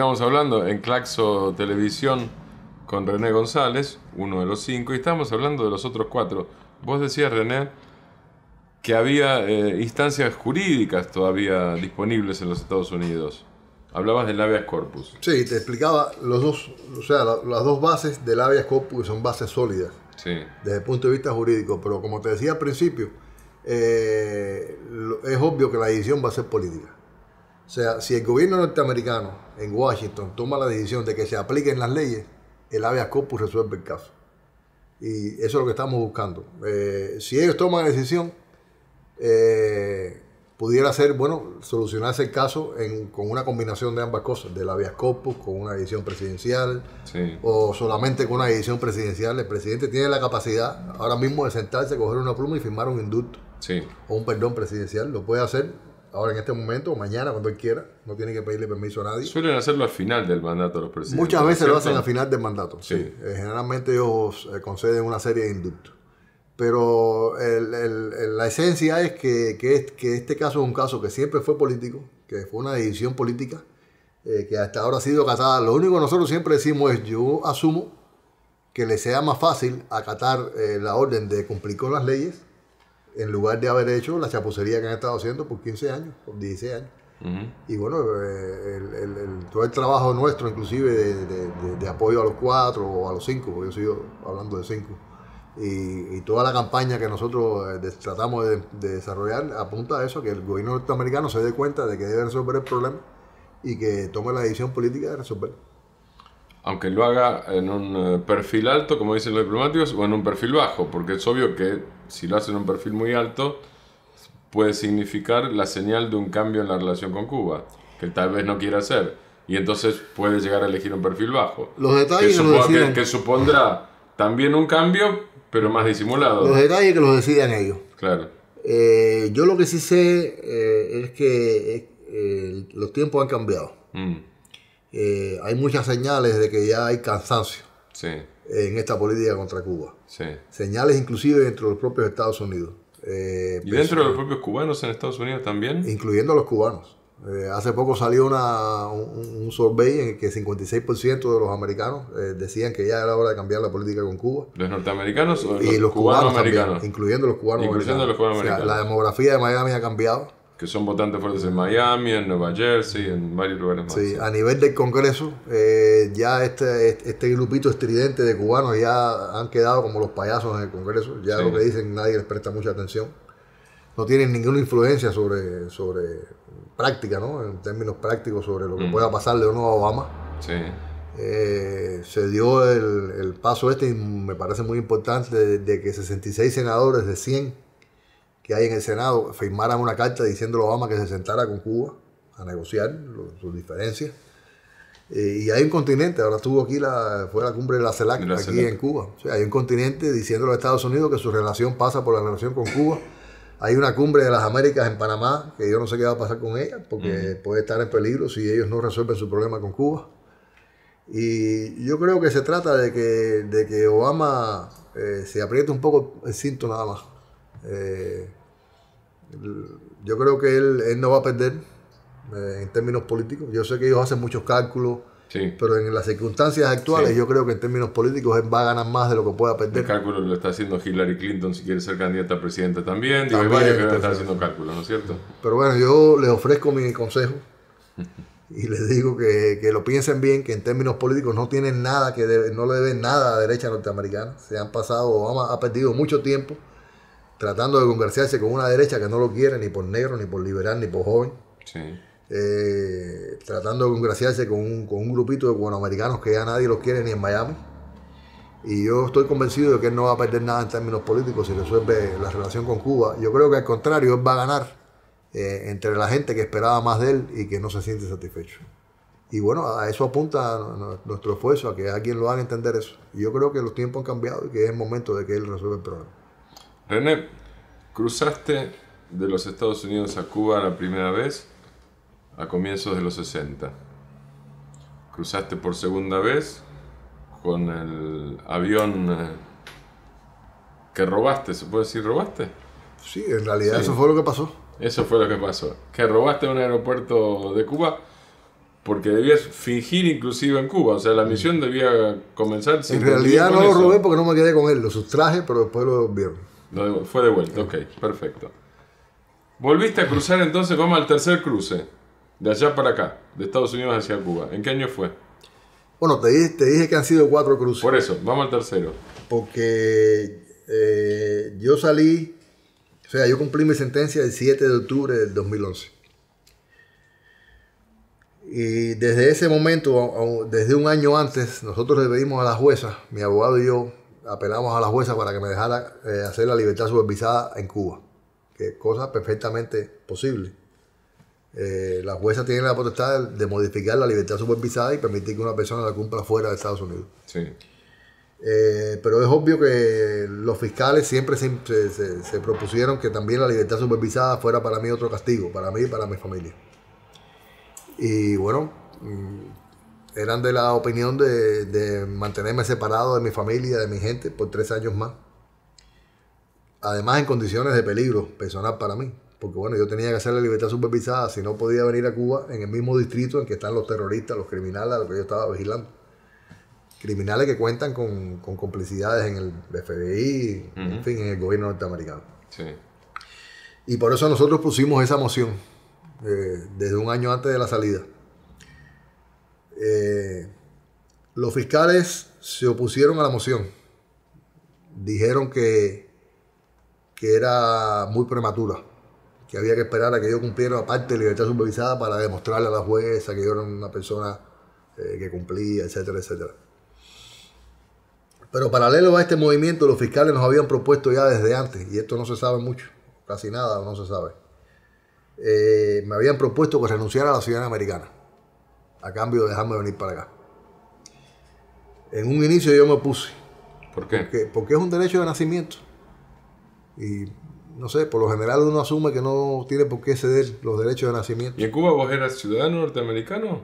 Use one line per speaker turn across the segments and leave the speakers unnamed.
Estábamos hablando en Claxo Televisión con René González, uno de los cinco, y estábamos hablando de los otros cuatro. Vos decías, René, que había eh, instancias jurídicas todavía disponibles en los Estados Unidos. Hablabas del habeas corpus.
Sí, te explicaba las dos bases del habeas corpus que son bases sólidas desde el punto de vista jurídico, pero como te decía al principio, eh, es obvio que la decisión va a ser política. O sea, si el gobierno norteamericano en Washington toma la decisión de que se apliquen las leyes, el habeas corpus resuelve el caso. Y eso es lo que estamos buscando. Eh, si ellos toman la decisión, eh, pudiera ser, bueno, solucionarse el caso con una combinación de ambas cosas, del habeas corpus con una decisión presidencial o solamente con una decisión presidencial. El presidente tiene la capacidad ahora mismo de sentarse, coger una pluma y firmar un indulto o un perdón presidencial. Lo puede hacer ahora en este momento o mañana, cuando él quiera. No tiene que pedirle permiso a nadie.
Suelen hacerlo al final del mandato de los presidentes. Muchas veces lo hacen al final del mandato. Sí. Eh,
generalmente ellos eh, conceden una serie de inductos. Pero la esencia es que, es que, este caso es un caso que siempre fue político, que fue una decisión política, eh, que hasta ahora ha sido casada. Lo único que nosotros siempre decimos es, yo asumo que le sea más fácil acatar la orden de cumplir con las leyes en lugar de haber hecho la chapucería que han estado haciendo por 15 años, por 16 años. Y bueno, eh, todo el trabajo nuestro, inclusive de, apoyo a los cuatro o a los cinco, porque yo sigo hablando de cinco, y, y toda la campaña que nosotros eh, tratamos de, desarrollar apunta a eso, que el gobierno norteamericano se dé cuenta de que debe resolver el problema y que tome la decisión política de resolverlo
aunque lo haga en un eh, perfil alto, como dicen los diplomáticos, o en un perfil bajo, porque es obvio que si lo hace en un perfil muy alto, puede significar la señal de un cambio en la relación con Cuba, que tal vez no quiera hacer, y entonces puede llegar a elegir un perfil bajo. Los detalles que, los que, que supondrá también un cambio, pero más disimulado. Los detalles que los decidan ellos. Claro.
Eh, yo lo que sí sé eh, es que los tiempos han cambiado. Mm. Eh, hay muchas señales de que ya hay cansancio en esta política contra Cuba. Señales inclusive dentro de los propios Estados Unidos. Eh, ¿Y dentro de los
pues, propios cubanos en Estados Unidos también? Incluyendo a los cubanos.
Eh, hace poco salió un, survey en el que 56% de los americanos decían que ya era hora de cambiar la política con Cuba.
¿Los norteamericanos o los, y los cubanos, americanos? incluyendo los cubanos Los cubanos la demografía de Miami ha cambiado que son votantes fuertes en Miami, en Nueva Jersey, en varios lugares más. Sí, a
nivel del Congreso, eh, ya este, este, este grupito estridente de cubanos ya han quedado como los payasos en el Congreso, ya lo que dicen nadie les presta mucha atención. No tienen ninguna influencia sobre, sobre práctica, ¿no? En términos prácticos, sobre lo que mm. pueda pasarle de uno a Obama. Sí. Eh, se dio el, el, paso este, y me parece muy importante, de, de que 66 senadores de 100 que hay en el Senado firmaran una carta diciéndole a Obama que se sentara con Cuba a negociar sus diferencias. Eh, y hay un continente, ahora estuvo aquí, la, fue la cumbre de la CELAC, aquí en Cuba. hay un continente diciendo a Estados Unidos que su relación pasa por la relación con Cuba. Hay una cumbre de las Américas en Panamá, que yo no sé qué va a pasar con ella, porque puede estar en peligro si ellos no resuelven su problema con Cuba. Y yo creo que se trata de que, de que Obama eh, se apriete un poco el cinto nada más. Eh, yo creo que él, no va a perder eh, en términos políticos. Yo sé que ellos hacen muchos cálculos, pero en las circunstancias actuales yo
creo que en términos políticos él va a ganar más de lo que pueda perder. El cálculo lo está haciendo Hillary Clinton si quiere ser candidata a presidenta también. Digo, que están haciendo cálculos, ¿no es cierto?
Pero bueno, yo les ofrezco mi consejo y les digo que, lo piensen bien, que en términos políticos no tienen nada que no le deben nada a la derecha norteamericana. Se han pasado, ha perdido mucho tiempo tratando de congraciarse con una derecha que no lo quiere ni por negro, ni por liberal, ni por joven. Eh, tratando de congraciarse con un, grupito de puertorriqueños que ya nadie los quiere ni en Miami. Y yo estoy convencido de que él no va a perder nada en términos políticos si resuelve la relación con Cuba. Yo creo que al contrario, él va a ganar eh, entre la gente que esperaba más de él y que no se siente satisfecho. Y bueno, a eso apunta nuestro esfuerzo, a que alguien lo haga entender eso. yo creo que los tiempos han cambiado y que es el momento de que él resuelva el problema.
René, cruzaste de los Estados Unidos a Cuba la primera vez a comienzos de los 60. Cruzaste por segunda vez con el avión eh, que robaste, ¿se puede decir robaste? Sí,
en realidad eso fue lo que pasó.
Eso fue lo que pasó. Que robaste un aeropuerto de Cuba porque debías fingir inclusive en Cuba. O sea, la misión debía comenzar sin... En realidad no lo robé
porque no me quedé con él. Lo sustraje, pero después lo vieron
fue de vuelta, ok, perfecto. Volviste a cruzar entonces vamos al tercer cruce, de allá para acá, de Estados Unidos hacia Cuba. ¿En qué año fue?
Bueno, te dije, dije que han sido
cuatro cruces. Por eso, vamos al tercero.
Porque eh, yo salí, o sea, yo cumplí mi sentencia el 7 de octubre del 2011. Y desde ese momento, desde un año antes, nosotros le pedimos a la jueza, mi abogado y yo, apelamos a la jueza para que me dejara eh, hacer la libertad supervisada en Cuba, que cosa perfectamente posible. Eh, la jueza tiene la potestad de, modificar la libertad supervisada y permitir que una persona la cumpla fuera de Estados Unidos. Eh, pero es obvio que los fiscales siempre se, se, propusieron que también la libertad supervisada fuera para mí otro castigo, para mí y para mi familia. Y bueno, mm, eran de la opinión de, mantenerme separado de mi familia, de mi gente, por tres años más. Además, en condiciones de peligro personal para mí. Porque bueno, yo tenía que hacer la libertad supervisada si no podía venir a Cuba en el mismo distrito en que están los terroristas, los criminales, a los que yo estaba vigilando. Criminales que cuentan con, complicidades en el FBI, en fin, en el gobierno norteamericano. Y por eso nosotros pusimos esa moción eh, desde un año antes de la salida eh, los fiscales se opusieron a la moción. Dijeron que, que era muy prematura, que había que esperar a que yo cumpliera la parte de libertad supervisada para demostrarle a la jueza que yo era una persona eh, que cumplía, etcétera, etcétera. Pero paralelo a este movimiento, los fiscales nos habían propuesto ya desde antes, y esto no se sabe mucho, casi nada no se sabe. Eh, me habían propuesto que renunciara a la ciudadanía americana a cambio de dejarme venir para acá. En un inicio yo me opuse. ¿Por qué? Porque, es un derecho de nacimiento. Y no sé, por lo general uno asume que no tiene por qué ceder los derechos de nacimiento. ¿Y en
Cuba vos eras ciudadano norteamericano?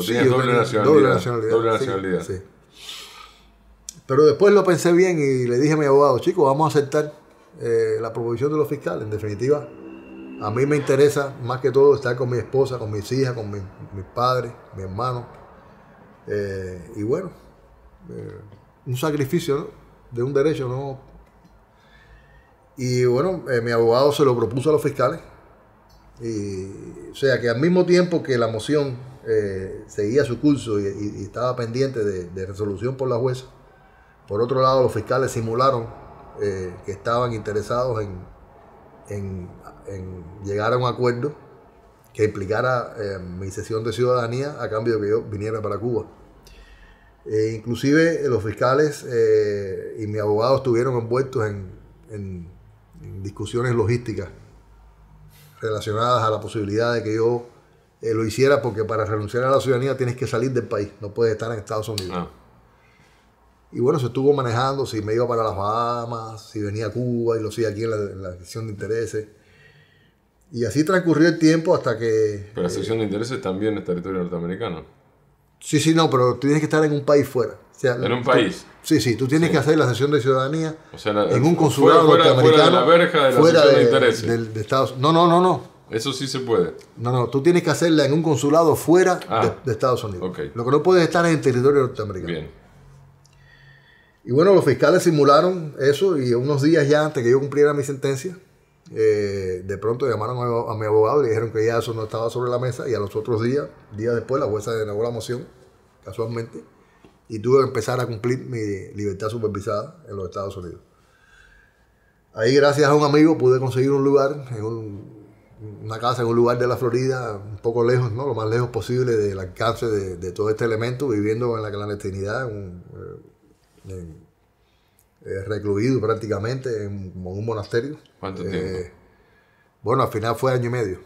sí, doble, nacionalidad, doble nacionalidad?
Pero después lo pensé bien y le dije a mi abogado, chicos, vamos a aceptar eh, la proposición de los fiscales. En definitiva, a mí me interesa más que todo estar con mi esposa, con mis hijas, con mis padres, mi hermano. Eh, y bueno, eh, un sacrificio de un derecho, ¿no? Y bueno, eh, mi abogado se lo propuso a los fiscales. o sea que al mismo tiempo que la moción seguía su curso y, estaba pendiente de, resolución por la jueza, por otro lado los fiscales simularon que estaban interesados en en llegar a un acuerdo que implicara eh, mi cesión de ciudadanía a cambio de que yo viniera para Cuba. E inclusive eh, los fiscales eh, y mi abogado estuvieron envueltos en, en, discusiones logísticas relacionadas a la posibilidad de que yo lo hiciera porque para renunciar a la ciudadanía tienes que salir del país, no puedes estar en Estados Unidos. Ah. Y bueno, se estuvo manejando si me iba para las Bahamas, si venía a Cuba y lo hacía aquí en la, en de intereses. Y así transcurrió el tiempo hasta que...
Pero la sección de intereses también es territorio norteamericano.
Sí, sí, no, pero tienes que estar en un país fuera. en un país. Sí, sí, tú tienes que hacer la sesión de ciudadanía
en un consulado norteamericano. Fuera de la verja de la fuera de, intereses. No, no, no, no. Eso sí se puede.
No, no, tú tienes que hacerla en un consulado fuera de, ah. Estados Unidos. Lo que no puedes estar es en territorio norteamericano. Bien. Y bueno, los fiscales simularon eso y unos días ya antes que yo cumpliera mi sentencia, eh, de pronto llamaron a, mi, abogado y dijeron que ya eso no estaba sobre la mesa y a los otros días, días después, la jueza denegó la moción, casualmente, y tuve que empezar a cumplir mi libertad supervisada en los Estados Unidos. Ahí, gracias a un amigo, pude conseguir un lugar, en una casa en un lugar de la Florida, un poco lejos, ¿no? lo más lejos posible del alcance de, todo este elemento, viviendo en la clandestinidad, en eh, eh, recluido prácticamente en, un monasterio. ¿Cuánto eh, tiempo?
Bueno, al final fue año y medio.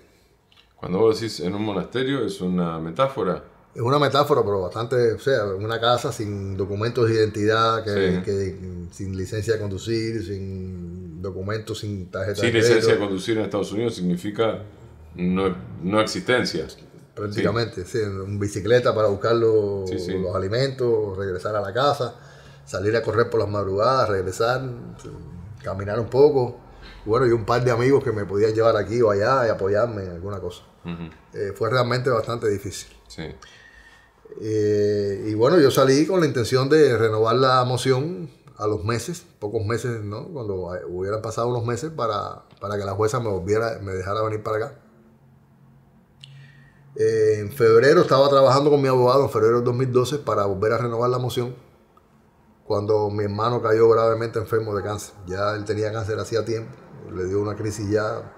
Cuando vos decís en un monasterio, ¿es una metáfora?
Es una metáfora, pero bastante, o sea, una casa sin documentos de identidad, sin licencia de conducir, sin documentos, sin tarjeta de crédito. Sin licencia de
conducir en Estados Unidos significa no, no existencia.
Prácticamente, sí. en bicicleta para buscar los alimentos, regresar a la casa salir a correr por las madrugadas, regresar, caminar un poco. Bueno, y un par de amigos que me podían llevar aquí o allá y apoyarme en alguna cosa. Eh, fue realmente bastante difícil. Sí. Eh, y bueno, yo salí con la intención de renovar la moción a los meses, pocos meses, ¿no? Cuando hubieran pasado unos meses para, que la jueza me volviera, me dejara venir para acá. Eh, en febrero estaba trabajando con mi abogado, en febrero del 2012, para volver a renovar la moción cuando mi hermano cayó gravemente enfermo de cáncer. Ya él tenía cáncer hacía tiempo, le dio una crisis ya,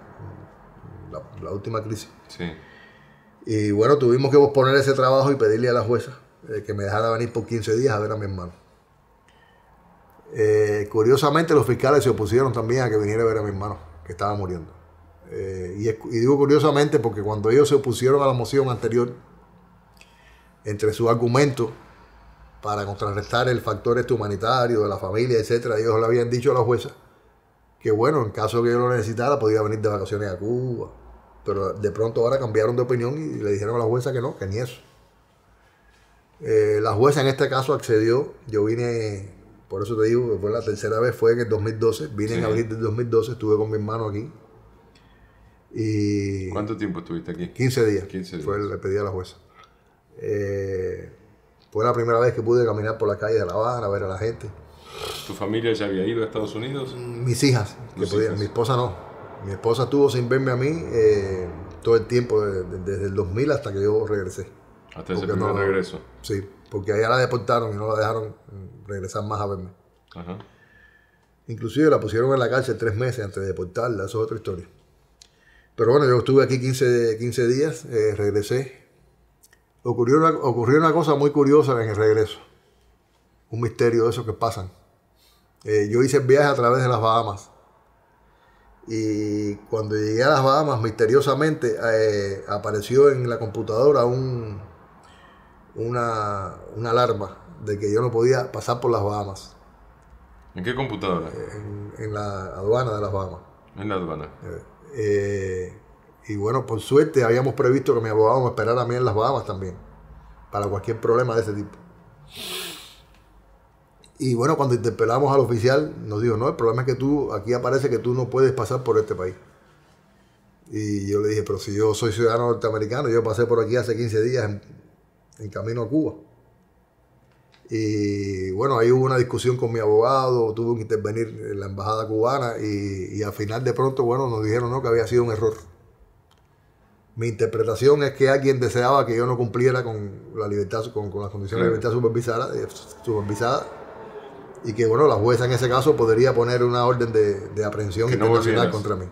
la, última crisis. Sí. Y bueno, tuvimos que posponer ese trabajo y pedirle a la jueza eh, que me dejara venir por 15 días a ver a mi hermano. Eh, curiosamente, los fiscales se opusieron también a que viniera a ver a mi hermano, que estaba muriendo. Eh, y, y, digo curiosamente porque cuando ellos se opusieron a la moción anterior, entre sus argumentos para contrarrestar el factor este humanitario de la familia, etcétera. Ellos le habían dicho a la jueza que bueno, en caso que yo lo necesitara, podía venir de vacaciones a Cuba. Pero de pronto ahora cambiaron de opinión y le dijeron a la jueza que no, que ni eso. Eh, la jueza en este caso accedió. Yo vine, por eso te digo fue la tercera vez, fue en el 2012. Vine en abril del 2012, estuve con mi hermano aquí. Y ¿Cuánto tiempo estuviste aquí? 15 días. 15 Fue, le pedí a la jueza. Eh, fue la primera vez que pude caminar por la calle de La Habana, ver a la gente.
¿Tu familia ya había ido a Estados Unidos? Mm, mis hijas, que pudieron, mi esposa
no. Mi esposa estuvo sin verme a mí eh, todo el tiempo, desde el 2000 hasta que yo regresé.
Hasta ese primer regreso.
Sí, porque allá la deportaron y no la dejaron mm, regresar más a verme. Ajá. Inclusive la pusieron en la cárcel tres meses antes de deportarla, eso es otra historia. Pero bueno, yo estuve aquí 15, días, eh, regresé, ocurrió una, ocurrió una cosa muy curiosa en el regreso. Un misterio de esos que pasan. Eh, yo hice el viaje a través de las Bahamas. Y cuando llegué a las Bahamas, misteriosamente eh, apareció en la computadora un, una, alarma de que yo no podía pasar por las Bahamas.
¿En qué computadora?
En, la aduana de las Bahamas. En la aduana. Eh, y bueno, por suerte habíamos previsto que mi abogado me esperara a mí en las Bahamas también, para cualquier problema de ese tipo. Y bueno, cuando interpelamos al oficial, nos dijo, no, el problema es que tú, aquí aparece que tú no puedes pasar por este país. Y yo le dije, pero si yo soy ciudadano norteamericano, yo pasé por aquí hace 15 días en, camino a Cuba. Y bueno, ahí hubo una discusión con mi abogado, tuvo que intervenir en la embajada cubana y, y al final de pronto, bueno, nos dijeron no, que había sido un error. Mi interpretación es que alguien deseaba que yo no cumpliera con la libertad, con, las condiciones de libertad supervisada, eh, supervisada, y que bueno, la jueza en ese caso podría poner una orden de, aprehensión internacional contra mí.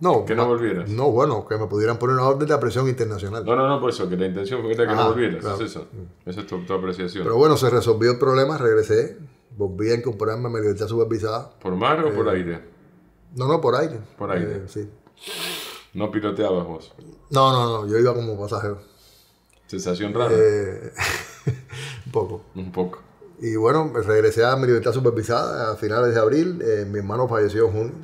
No, que no volvieras. No, bueno, que me pudieran poner una orden de aprehensión internacional. No, no,
no, por eso, que la intención fue que no ah, volvieras. Mm. Esa es tu, apreciación. Pero bueno, se resolvió
el problema, regresé, volví a incorporarme a mi libertad supervisada.
¿Por mar o por eh, aire?
No, no, por aire. Por aire.
Eh, sí. ¿No piloteabas vos? No, no, no,
yo iba como pasajero.
¿Sensación rara?
Eh, un poco. Un poco. Y bueno, regresé a mi libertad supervisada a finales de abril. Eh, mi hermano falleció en junio.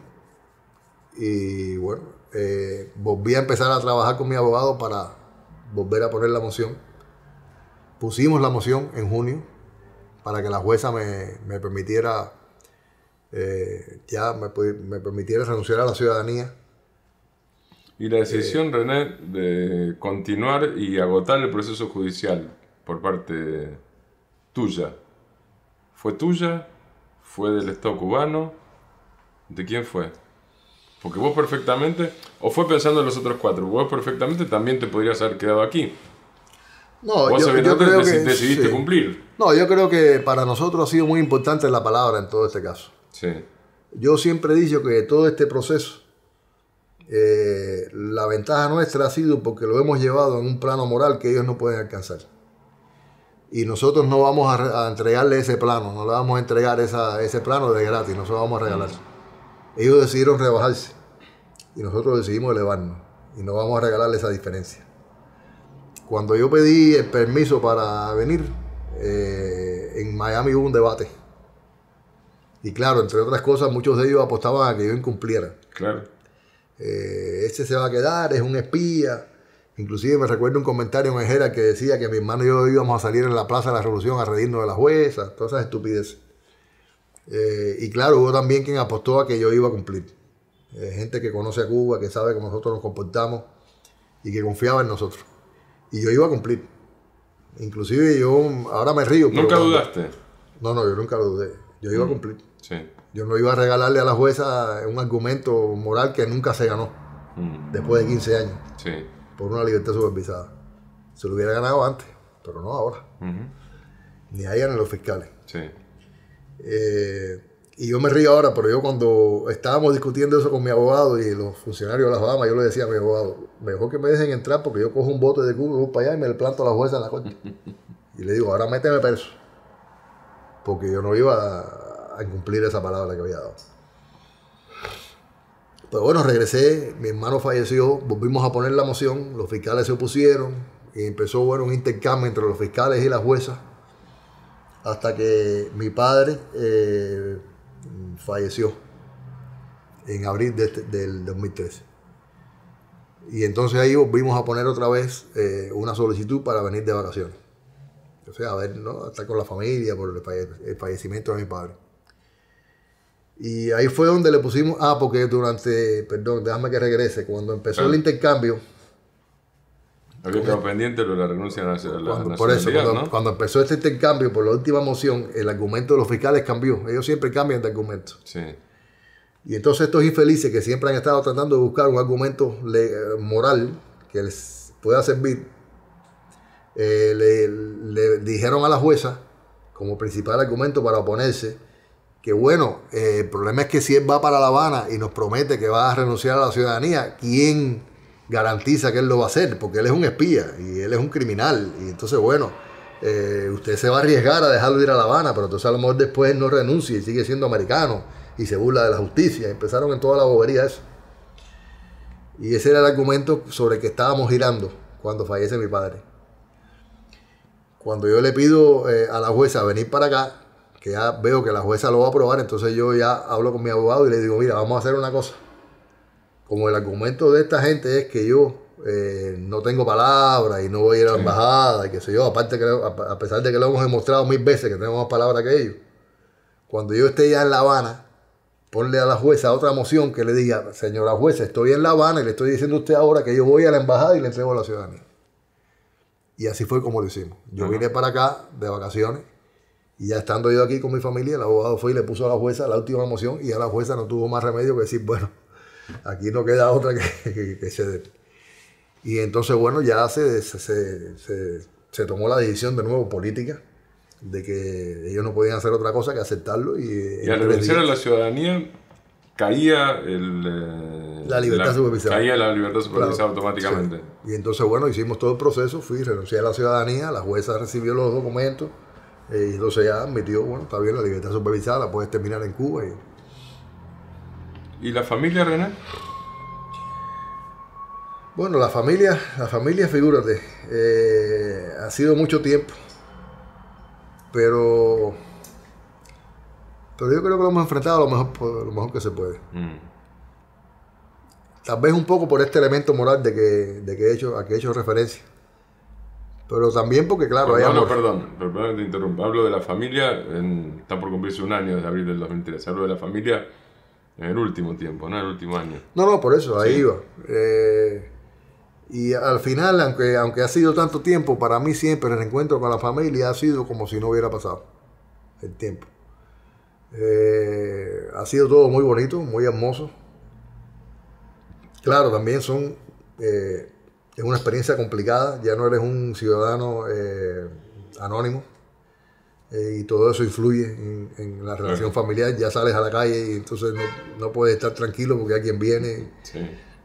Y bueno, eh, volví a empezar a trabajar con mi abogado para volver a poner la moción. Pusimos la moción en junio para que la jueza me, permitiera, ya me, me permitiera renunciar a la ciudadanía
y la decisión, eh, René, de continuar y agotar el proceso judicial por parte tuya, ¿fue tuya? ¿Fue del Estado cubano? ¿De quién fue? Porque vos perfectamente, o fue pensando en los otros cuatro, vos perfectamente también te podrías haber quedado aquí.
No, yo, creo que, decidiste cumplir. No, yo creo que para nosotros ha sido muy importante la palabra en todo este caso. Sí. Yo siempre he dicho que todo este proceso eh, la ventaja nuestra ha sido porque lo hemos llevado en un plano moral que ellos no pueden alcanzar. Y nosotros no vamos a, entregarle ese plano, no le vamos a entregar ese plano de gratis, no nosotros vamos a regalar. Ellos decidieron rebajarse y nosotros decidimos elevarnos y no vamos a regalarles esa diferencia. Cuando yo pedí el permiso para venir, eh, en Miami hubo un debate. Y claro, entre otras cosas, muchos de ellos apostaban a que yo incumpliera. Claro eh, este ese se va a quedar, es un espía. Inclusive me recuerdo un comentario en Ejera que decía que mi hermano y yo íbamos a salir en la Plaza de la Revolución a reírnos de la jueza, todas esas estupideces. Eh, y claro, hubo también quien apostó a que yo iba a cumplir. Eh, gente que conoce a Cuba, que sabe cómo nosotros nos comportamos y que confiaba en nosotros. Y yo iba a cumplir. Inclusive yo ahora me río. ¿Nunca dudaste? No, no, yo nunca lo dudé. Yo iba a mm. cumplir. Sí. Yo no iba a regalarle a la jueza un argumento moral que nunca se ganó
mm. después de
15 años por una libertad supervisada. Se lo hubiera ganado antes, pero no ahora.
Ni
a ni a los fiscales. Eh, y yo me río ahora, pero yo cuando estábamos discutiendo eso con mi abogado y los funcionarios de las damas, yo le decía a mi abogado, mejor que me dejen entrar porque yo cojo un bote de cubo para allá y me le planto a la jueza en la corte. y le digo, ahora méteme preso. Porque yo no iba a a cumplir esa palabra que había dado. Pero bueno, regresé, mi hermano falleció, volvimos a poner la moción, los fiscales se opusieron y empezó bueno, un intercambio entre los fiscales y las juezas hasta que mi padre eh, falleció en abril este, del 2013. Y entonces ahí volvimos a poner otra vez eh, una solicitud para venir de vacaciones. O sea, a ver, ¿no? estar con la familia por el fallecimiento de mi padre. Y ahí fue donde le pusimos, ah, porque durante, perdón, déjame que regrese, cuando empezó el ah. intercambio.
Lo pendiente de la renuncia a la, cuando, Por eso, cuando, empezó este intercambio, por la última
moción, el argumento de los fiscales cambió. Ellos siempre cambian de argumento. Sí. Y entonces estos infelices que siempre han estado tratando de buscar un argumento moral que les pueda servir, eh, le dijeron a la jueza como principal argumento para oponerse que bueno, eh, el problema es que si él va para La Habana y nos promete que va a renunciar a la ciudadanía, ¿quién garantiza que él lo va a hacer? Porque él es un espía y él es un criminal. Y entonces, bueno, eh, usted se va a arriesgar a dejarlo ir a La Habana, pero entonces a lo mejor después no renuncia y sigue siendo americano y se burla de la justicia. Empezaron en toda la bobería eso. Y ese era el argumento sobre el que estábamos girando cuando fallece mi padre. Cuando yo le pido eh, a la jueza venir para acá, que ya veo que la jueza lo va a aprobar, entonces yo ya hablo con mi abogado y le digo, mira, vamos a hacer una cosa. Como el argumento de esta gente es que yo eh, no tengo palabras y no voy a ir a la embajada y qué sé yo, aparte que, a, pesar de que lo hemos demostrado mil veces que tenemos más palabras que ellos, cuando yo esté ya en La Habana, ponle a la jueza otra moción que le diga, señora jueza, estoy en La Habana y le estoy diciendo a usted ahora que yo voy a la embajada y le entrego a la ciudadanía. Y así fue como lo hicimos. Yo vine para acá de vacaciones y ya estando yo aquí con mi familia, el abogado fue y le puso a la jueza la última moción y a la jueza no tuvo más remedio que decir, bueno, aquí no queda otra que, ceder. Y entonces, bueno, ya se, se, se, se, tomó la decisión de nuevo política de que ellos no podían hacer otra cosa que aceptarlo. Y, eh, y al renunciar a la
ciudadanía caía el, eh, la libertad supervisada. Caía la libertad automáticamente.
Y entonces, bueno, hicimos todo el proceso, fui, renuncié a la ciudadanía, la jueza recibió los documentos eh, y entonces ya admitió, bueno, está bien, la libertad supervisada la puedes terminar en Cuba.
¿Y, la familia, René?
Bueno, la familia, la familia, figúrate, eh, ha sido mucho tiempo, pero, pero yo creo que lo hemos enfrentado lo mejor, lo mejor que se puede. Mm. Tal vez un poco por este elemento moral de de que hecho, a que he hecho referencia pero también porque, claro, hay No,
perdón, perdón, te interrumpo. Hablo de la familia, está por cumplirse un año desde abril del 2013. Hablo de la familia en el último tiempo, no en el último año.
No, no, por eso, ahí iba. Eh, y al final, aunque, aunque ha sido tanto tiempo, para mí siempre el encuentro con la familia ha sido como si no hubiera pasado el tiempo. Eh, ha sido todo muy bonito, muy hermoso. Claro, también son... Eh, es una experiencia complicada, ya no eres un ciudadano eh, anónimo eh, y todo eso influye en, la relación familiar, ya sales a la calle y entonces no, puedes estar tranquilo porque alguien quien viene.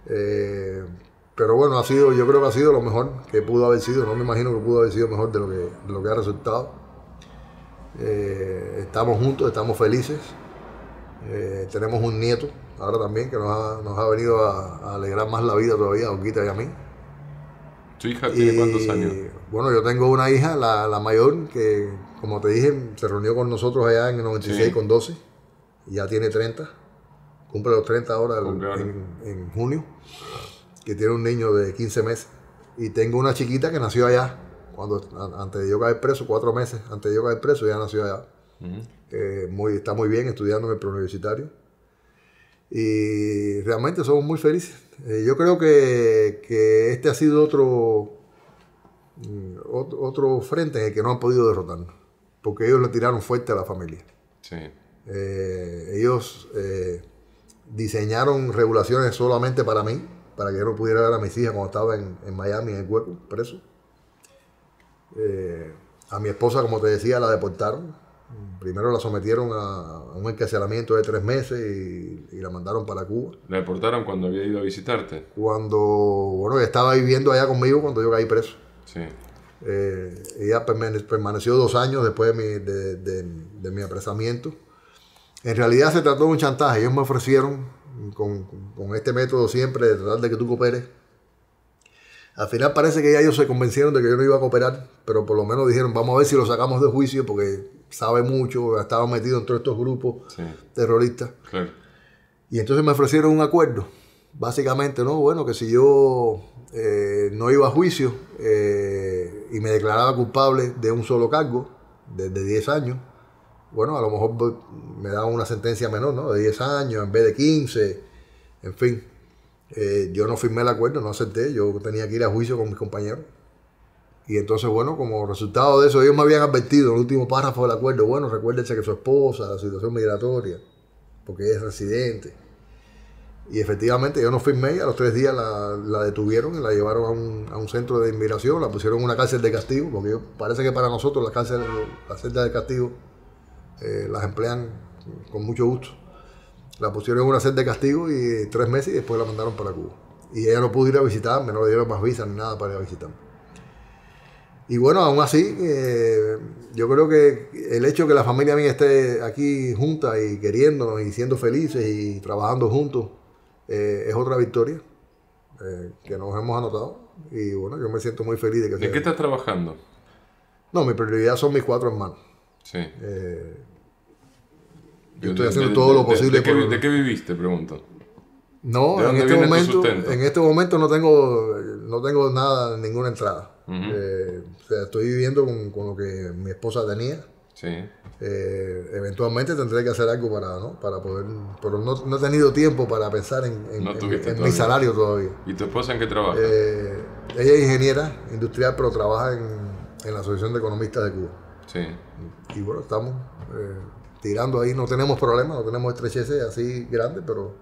Eh, pero bueno, ha sido, yo creo que ha sido lo mejor que pudo haber sido, no me imagino que pudo haber sido mejor de lo que, ha resultado. estamos juntos, estamos felices, tenemos un nieto ahora también que nos ha, venido a, alegrar más la vida todavía a Oquita y a mí. ¿Tu
hija tiene cuántos años?
Bueno, yo tengo una hija, la, mayor, que como te dije, se reunió con nosotros allá en el 96 con 12, ya tiene 30, cumple los 30 ahora en, junio, que tiene un niño de 15 meses. Y tengo una chiquita que nació allá, cuando antes de yo caer preso, cuatro meses antes de yo caer preso, ya nació allá. Eh, muy, está muy bien estudiando en el preuniversitario y realmente somos muy felices. Eh, yo creo que, este ha sido otro, mm, otro frente en el que no han podido derrotarnos, porque ellos le tiraron fuerte a la familia. Sí. Eh, ellos eh, diseñaron regulaciones solamente para mí, para que yo no pudiera ver a mis hijas cuando estaba en, en Miami, en el hueco, preso. a mi esposa, como te decía, la deportaron Primero la sometieron a, un encarcelamiento de tres meses y, la mandaron para
Cuba. ¿La deportaron cuando había ido a visitarte?
Cuando, bueno, estaba viviendo allá conmigo cuando yo caí preso. Sí. Eh, ella permaneció dos años después de mi, de, apresamiento. En realidad se trató de un chantaje. Ellos me ofrecieron con, con, este método siempre de tratar de que tú cooperes. Al final parece que ya ellos se convencieron de que yo no iba a cooperar, pero por lo menos dijeron, vamos a ver si lo sacamos de juicio, porque sabe mucho, estaba metido entre estos grupos terroristas. Y entonces me ofrecieron un acuerdo, básicamente, ¿no? Bueno, que si yo eh, no iba a juicio eh, y me declaraba culpable de un solo cargo, desde 10 años, bueno, a lo mejor me daban una sentencia menor, ¿no? De 10 años en vez de 15, en fin. Eh, yo no firmé el acuerdo, no acepté, yo tenía que ir a juicio con mis compañeros. Y entonces, bueno, como resultado de eso, ellos me habían advertido en el último párrafo del acuerdo, bueno, recuérdense que su esposa, la situación migratoria, porque ella es residente. Y efectivamente yo no firmé y a los tres días la, detuvieron y la llevaron a un, centro de inmigración, la pusieron en una cárcel de castigo, porque parece que para nosotros las cárcel, la celda de castigo, eh, las emplean con mucho gusto. La pusieron en una celda de castigo y tres meses y después la mandaron para Cuba. Y ella no pudo ir a visitarme, no le dieron más visas ni nada para ir a visitarme. Y bueno, aún así, eh, yo creo que el hecho de que la familia mía esté aquí junta y queriéndonos y siendo felices y trabajando juntos eh, es otra victoria eh, que nos hemos anotado. Y bueno, yo me siento muy feliz de que ¿De qué estás
trabajando?
No, mi prioridad son mis cuatro hermanos.
Sí. yo estoy haciendo todo lo posible. que ¿De qué viviste? Pregunto. No, en este, momento, en
este momento no tengo, no tengo nada, ninguna entrada. Eh, estoy viviendo con, lo que mi esposa tenía. Eh, eventualmente tendré que hacer algo para, para poder. Pero no, he tenido tiempo para pensar en, mi salario todavía.
¿Y tu esposa en qué trabaja? Eh,
ella es ingeniera industrial, pero trabaja en, la Asociación de Economistas de Cuba. Y, bueno, estamos tirando ahí. No tenemos problemas, no tenemos estrecheces así grandes, pero,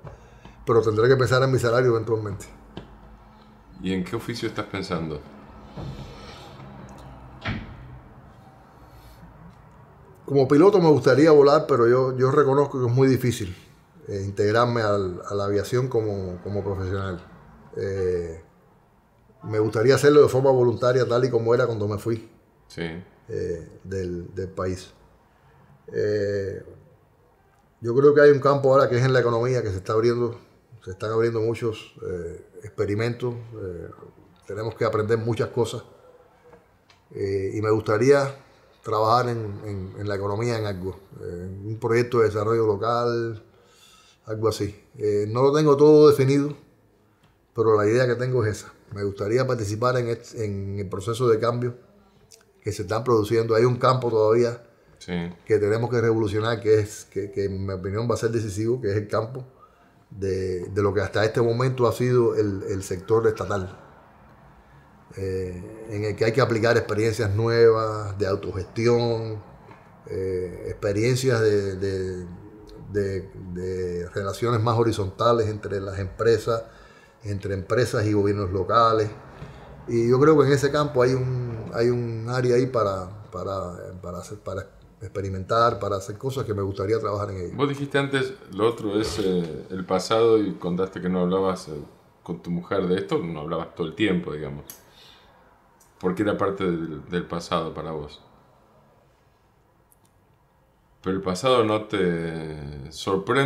pero tendré que pensar en mi salario eventualmente.
¿Y en qué oficio estás pensando?
como piloto me gustaría volar, pero yo, reconozco que es muy difícil eh, integrarme a la aviación como, profesional. Eh, me gustaría hacerlo de forma voluntaria, tal y como era cuando me fui eh, del, del, país. yo creo que hay un campo ahora que es en la economía, que se está abriendo, se están abriendo muchos experimentos, tenemos que aprender muchas cosas. y me gustaría trabajar en, la economía en algo, en eh, un proyecto de desarrollo local, algo así. Eh, no lo tengo todo definido, pero la idea que tengo es esa. Me gustaría participar en, este, el proceso de cambio que se están produciendo. Hay un campo todavía que tenemos que revolucionar, que, es, que, que, en mi opinión va a ser decisivo, que es el campo de, de lo que hasta este momento ha sido el sector estatal. Eh, en el que hay que aplicar experiencias nuevas de autogestión, eh, experiencias de, relaciones más horizontales entre las empresas, entre empresas y gobiernos locales. Y yo creo que en ese campo hay un, hay un área ahí para, para, experimentar, para hacer cosas que me gustaría trabajar en ello.
Vos dijiste antes, lo otro es eh, el pasado y contaste que no hablabas con tu mujer de esto, no hablabas todo el tiempo, digamos porque era parte del, pasado para vos. Pero el pasado no te sorprende.